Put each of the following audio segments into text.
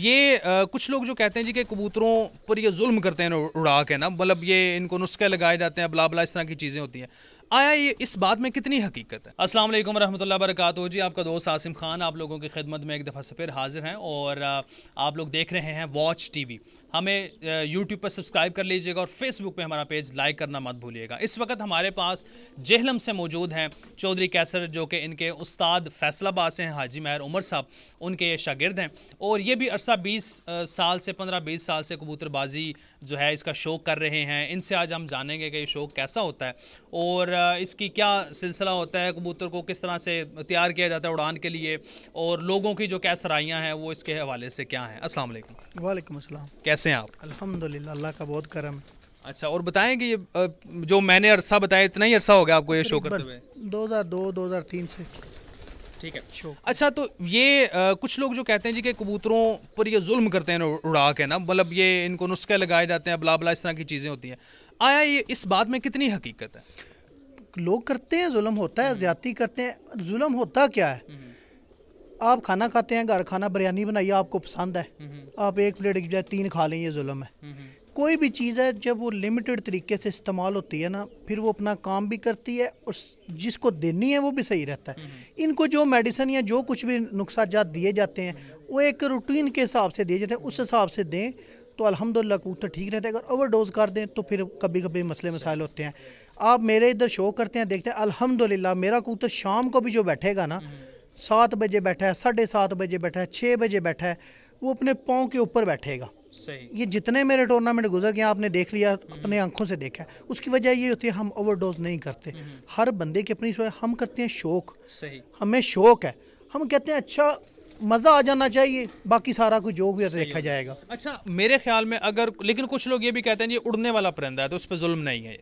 ये आ, कुछ लोग जो कहते हैं जी कि कबूतरों पर ये जुल्म करते हैं उड़ा के ना मतलब ये इनको नुस्खे लगाए जाते हैं बला बला इस तरह की चीज़ें होती हैं आया ये इस बात में कितनी हकीकत है अस्सलाम वालेकुम रहमतुल्लाह जी आपका दोस्त आसिम खान आप लोगों की खिदमत में एक दफ़ा से फिर हाजिर हैं और आप लोग देख रहे हैं वॉच टीवी हमें यूट्यूब पर सब्सक्राइब कर लीजिएगा और फेसबुक पे हमारा पेज लाइक करना मत भूलिएगा इस वक्त हमारे पास जहलम से मौजूद हैं चौधरी कैसर जो कि इनके उस्ताद फैसलाबाद से हैं हाजी महर उमर साहब उनके ये शागिर्द हैं और ये भी अरसा बीस साल से पंद्रह बीस साल से कबूतरबाजी जो है इसका शौक़ कर रहे हैं इनसे आज हम जानेंगे कि ये शौक़ कैसा होता है और इसकी क्या सिलसिला होता है कबूतर को किस तरह से तैयार किया जाता है उड़ान के लिए और लोगों की जो क्या सराइयाँ हैं वो इसके हवाले से क्या हैं असल वालेकुम अस्सलाम कैसे हैं आप अल्हम्दुलिल्लाह अल्लाह का बहुत करम अच्छा और बताएं कि ये जो मैंने अरसा बताया इतना ही अरसा हो गया आपको ये शो करते हुए दो हज़ार से ठीक है अच्छा तो ये आ, कुछ लोग जो कहते हैं जी कि कबूतरों पर ये जुल्म करते हैं उड़ा के ना मतलब ये इनको नुस्खे लगाए जाते हैं बला बला इस तरह की चीज़ें होती हैं आया ये इस बात में कितनी हकीकत है लोग करते हैं जुल्म होता है ज्यादा करते हैं जुल्म होता क्या है आप खाना खाते हैं घर खाना बिरयानी बनाइए आपको पसंद है आप एक प्लेट की बजाय तीन खा लें ये जुल्म है कोई भी चीज़ है जब वो लिमिटेड तरीके से इस्तेमाल होती है ना फिर वो अपना काम भी करती है और जिसको देनी है वो भी सही रहता है इनको जो मेडिसिन या जो कुछ भी जात दिए जाते हैं वो एक रूटीन के हिसाब से दिए जाते हैं उस हिसाब से दें तो अलहमदिल्ला कबूतर तो ठीक रहते हैं अगर ओवरडोज कर दें तो फिर कभी कभी मसले मसाइल होते हैं आप मेरे इधर शो करते हैं देखते हैं अलहमदिल्ला मेरा कबूतर तो शाम को भी जो बैठेगा ना सात बजे बैठा है साढ़े सात बजे बैठा है छः बजे बैठा है वो अपने पाँव के ऊपर बैठेगा सही ये जितने मेरे टूर्नामेंट गुजर गए आपने देख लिया अपने आंखों से देखा है उसकी वजह ये होती है हम ओवरडोज नहीं करते हम्म। हर बंदे की अपनी हम करते हैं शौक सही हमें शौक है हम कहते हैं अच्छा मज़ा आ जाना चाहिए बाकी सारा कुछ जो भी तो देखा जाएगा अच्छा मेरे ख्याल में अगर लेकिन कुछ लोग ये भी कहते हैं ये उड़ने वाला परिंदा है तो उस पर जुल्म नहीं है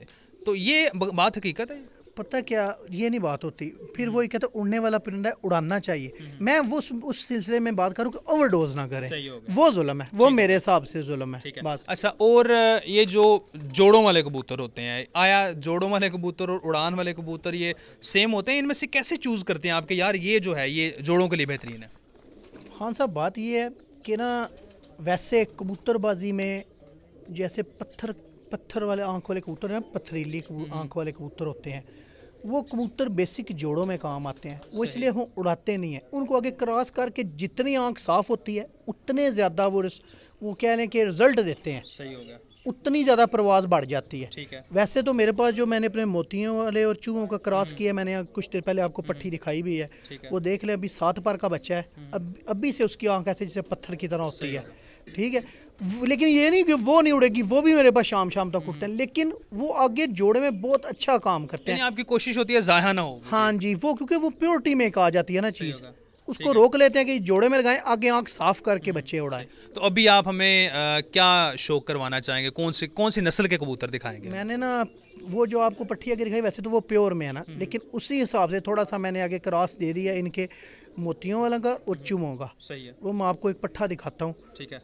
तो ये बात हकीकत है पता क्या ये नहीं बात होती फिर वो कहते उड़ने वाला परिंदा उड़ाना चाहिए हम्म। मैं वो उस सिलसिले में बात करूँ कि ओवरडोज ना करें वो जुल्म है वो मेरे हिसाब से जुल्म है बात अच्छा और ये जो जोड़ों वाले कबूतर होते हैं आया जोड़ों वाले कबूतर और उड़ान वाले कबूतर ये सेम होते हैं इनमें से कैसे चूज करते हैं आपके यार ये जो है ये जोड़ों के लिए बेहतरीन है खान साहब बात यह है कि ना वैसे कबूतरबाजी में जैसे पत्थर पत्थर वाले आँख वाले कबूतर हैं पथरीली आँख वाले कबूतर होते हैं वो कबूतर बेसिक जोड़ों में काम आते हैं वो इसलिए हम उड़ाते नहीं हैं उनको आगे क्रॉस करके जितनी आँख साफ़ होती है उतने ज़्यादा वो वो कह लें कि रिजल्ट देते हैं सही हो गया उतनी ज़्यादा प्रवास बढ़ जाती है।, है वैसे तो मेरे पास जो मैंने अपने मोतियों वाले और चूहों का क्रॉस हम्म। किया मैंने कुछ देर पहले आपको हम्म। पट्टी दिखाई भी है वो देख लें अभी सात पार का बच्चा है हम्म। अब अभी से उसकी आंख ऐसे जैसे पत्थर की तरह होती है ठीक है लेकिन ये नहीं कि वो नहीं उड़ेगी वो भी मेरे पास शाम शाम तक उठते हैं लेकिन वो आगे जोड़े में बहुत अच्छा काम करते हैं आपकी कोशिश होती है जाया ना हो हाँ जी वो क्योंकि वो प्योरिटी में एक आ जाती है ना चीज़ उसको रोक लेते हैं कि जोड़े में लगाएं आगे आंख साफ करके हम्म, बच्चे उड़ाएं तो अभी आप हमें आ, क्या शो करवाना चाहेंगे कौन से कौन सी नस्ल के कबूतर दिखाएंगे मैंने ना वो जो आपको पट्टी आगे दिखाई वैसे तो वो प्योर में है ना हम्म। लेकिन उसी हिसाब से थोड़ा सा मैंने आगे क्रॉस दे दिया इनके मोतियों वाला का और चुमों का सही है वो मैं आपको एक पट्ठा दिखाता हूँ ठीक है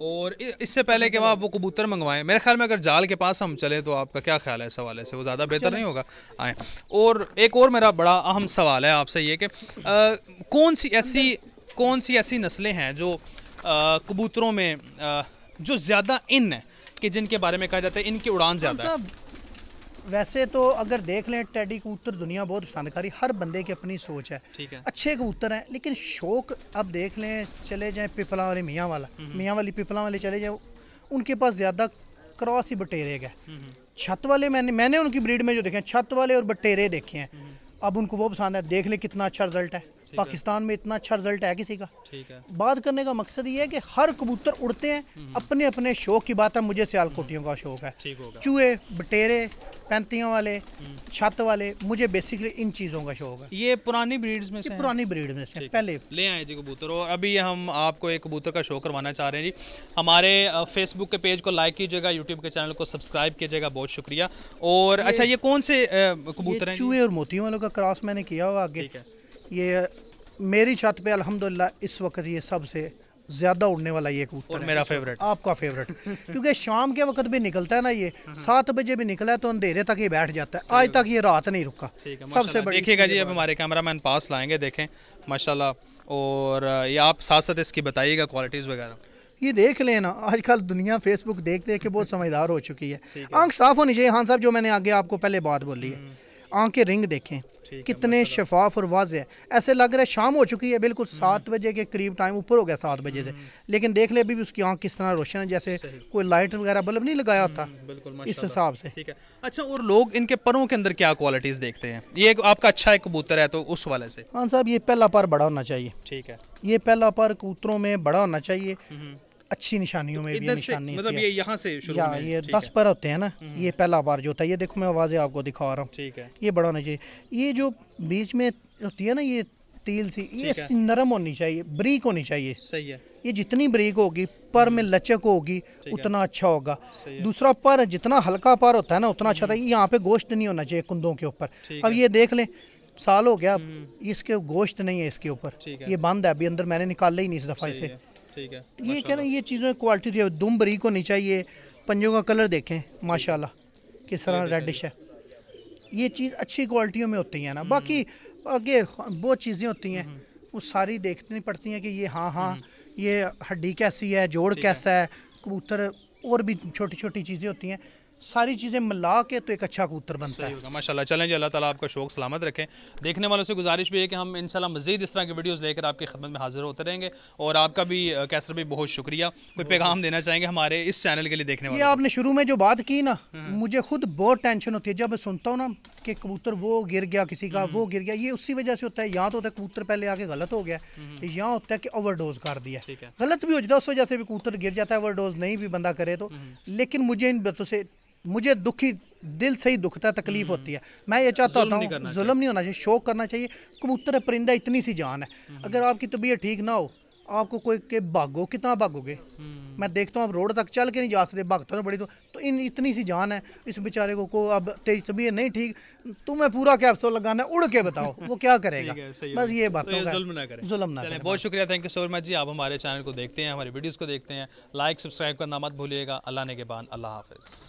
और इससे पहले कि आप वो कबूतर मंगवाएं मेरे ख्याल में अगर जाल के पास हम चले तो आपका क्या ख्याल है इस हवाले से वो ज़्यादा बेहतर नहीं होगा आए और एक और मेरा बड़ा अहम सवाल है आपसे ये कि कौन सी ऐसी कौन सी ऐसी नस्लें हैं जो कबूतरों में आ, जो ज़्यादा इन है कि जिनके बारे में कहा जाता है इनकी उड़ान ज़्यादा है वैसे तो अगर देख लें टेडी कबूतर दुनिया बहुत पसंद करी हर बंदे की अपनी सोच है, है। अच्छे कबूतर हैं लेकिन शौक अब देख लें चले जाएं पिपला वाले मियाँ वाला हम्म, हम्म। मियाँ वाली पिपला वाले चले जाएं उनके पास ज़्यादा क्रॉस ही बटेरे गए हम्म, छत वाले मैंने मैंने उनकी ब्रीड में जो देखे छत वाले और बटेरे देखे हैं अब उनको वो पसंद है देख लें कितना अच्छा रिजल्ट है पाकिस्तान में इतना अच्छा रिजल्ट है किसी का बात करने का मकसद ये है कि हर कबूतर उड़ते हैं हम्म। अपने अपने शौक की बात है मुझे सियालकोटियों का शौक है चूहे बटेरे पैंतियों वाले हम्म। छत वाले मुझे बेसिकली इन चीज़ों का शौक है ये पुरानी ब्रीड में से पुरानी ब्रीड में से पहले ले आए जी कबूतर और अभी हम आपको एक कबूतर का शौक करवाना चाह रहे हैं जी हमारे फेसबुक के पेज को लाइक कीजिएगा यूट्यूब के चैनल को सब्सक्राइब कीजिएगा बहुत शुक्रिया और अच्छा ये कौन से कबूतर है चूहे और मोतियों वालों का क्रॉस मैंने किया हुआ आगे ये मेरी छत पे अल्हम्दुलिल्लाह इस वक्त ये सबसे ज़्यादा उड़ने वाला ये कबूतर और मेरा फेवरेट आपका फेवरेट क्योंकि शाम के वक्त भी निकलता है ना ये हाँ। सात बजे भी निकला है तो अंधेरे तक ही बैठ जाता है आज तक ये रात नहीं रुका सबसे बड़ी देखिएगा जी अब हमारे कैमरा मैन पास लाएंगे देखें माशाल्लाह और ये आप साथ साथ इसकी बताइएगा क्वालिटीज़ वगैरह ये देख लेना आजकल दुनिया फेसबुक देख देख के बहुत समझदार हो चुकी है आंख साफ होनी चाहिए हाँ साहब जो मैंने आगे आपको पहले बात बोली है हम्म। आंखें रिंग देखें कितने शफाफ और वाज है ऐसे लग रहा है शाम हो चुकी है बिल्कुल हम्म। सात बजे के करीब टाइम ऊपर हो गया सात बजे से हम्म। लेकिन देख ले अभी भी उसकी आंख किस तरह रोशन है जैसे कोई लाइट वगैरह बल्ब नहीं लगाया होता हम्म, इस हिसाब से ठीक है अच्छा और लोग इनके परों के अंदर क्या क्वालिटीज देखते हैं ये आपका अच्छा एक कबूतर है तो उस वाले से हाँ साहब ये पहला पर बड़ा होना चाहिए ठीक है ये पहला पर कबूतरों में बड़ा होना चाहिए अच्छी निशानियों में भी निशानी मतलब ये यहाँ से शुरू में ये दस पर होते हैं ना हम्म। ये पहला बार जो होता है ये देखो मैं आवाज़ें आपको दिखा रहा हूँ ये बड़ा होना चाहिए ये जो बीच में होती है ना ये तील सी ये नरम होनी चाहिए ब्रीक होनी चाहिए सही है ये जितनी ब्रीक होगी पर में हम्म। लचक होगी उतना अच्छा होगा दूसरा पर जितना हल्का पर होता है ना उतना अच्छा होता है हम्म। यहाँ पे गोश्त नहीं होना चाहिए कुंदों के ऊपर अब ये देख लें साल हो गया इसके गोश्त नहीं है इसके ऊपर ये बंद है अभी अंदर मैंने निकाला ही नहीं इस दफ़ा इसे ये क्या ना ये चीज़ों की क्वालिटी थी दुम बरीक होनी चाहिए पंजों का कलर देखें माशाल्लाह किस तरह रेडिश है ये चीज़ अच्छी क्वालिटियों में होती है ना हम्म, बाकी हम्म। आगे बहुत चीज़ें होती हैं हम्म, वो सारी देखनी पड़ती हैं कि ये हाँ हाँ ये हड्डी कैसी है जोड़ कैसा है कबूतर और भी छोटी छोटी चीज़ें होती हैं सारी चीज़ें मिला के तो एक अच्छा कबूतर बनता है माशाल्लाह चलें जी अल्लाह ताला आपका शौक सलामत रखें देखने वालों से गुजारिश भी है कि हम इंशाल्लाह मज़ीद इस तरह की वीडियोस लेकर आपकी खदमत में हाजिर होते रहेंगे और आपका भी कैसर भी बहुत शुक्रिया कोई पैगाम देना चाहेंगे हमारे इस चैनल के लिए देखने वाले आपने शुरू में जो बात की ना हम्म। मुझे खुद बहुत टेंशन होती है जब मैं सुनता हूँ ना कि कबूतर वो गिर गया किसी का हम्म। वो गिर गया ये उसी वजह से होता है यहाँ तो होता है कबूतर पहले आके गलत हो गया हम्म। या होता है कि ओवरडोज कर दिया गलत भी हो जाता है उस वजह से भी कबूतर गिर जाता है ओवरडोज नहीं भी बंदा करे तो लेकिन मुझे इन बातों से मुझे दुखी दिल से ही दुखता तकलीफ हम्म। होती है मैं ये चाहता होता हूँ जुलम नहीं होना चाहिए शोक करना चाहिए कबूतर परिंदा इतनी सी जान है हम्म। अगर आपकी तबीयत ठीक ना हो आपको कोई के भागो कितना भागोगे हम्म। मैं देखता हूँ आप रोड तक चल के नहीं जा सकते भागते हो तो बड़ी तो, तो इन इतनी सी जान है इस बेचारे को को अब तेज तबीयत नहीं ठीक तुम्हें पूरा क्या अफसोस लगाना है उड़ के बताओ वो क्या करेगा है, बस ये बात तो जुल्म ना करें जुल्म ना करें बहुत हाँ। शुक्रिया थैंक यू सो मच जी आप हमारे चैनल को देखते हैं हमारी वीडियोज़ को देखते हैं लाइक सब्सक्राइब करना मत भूलिएगा अल्लाह ने के बाद अल्लाह हाफिज़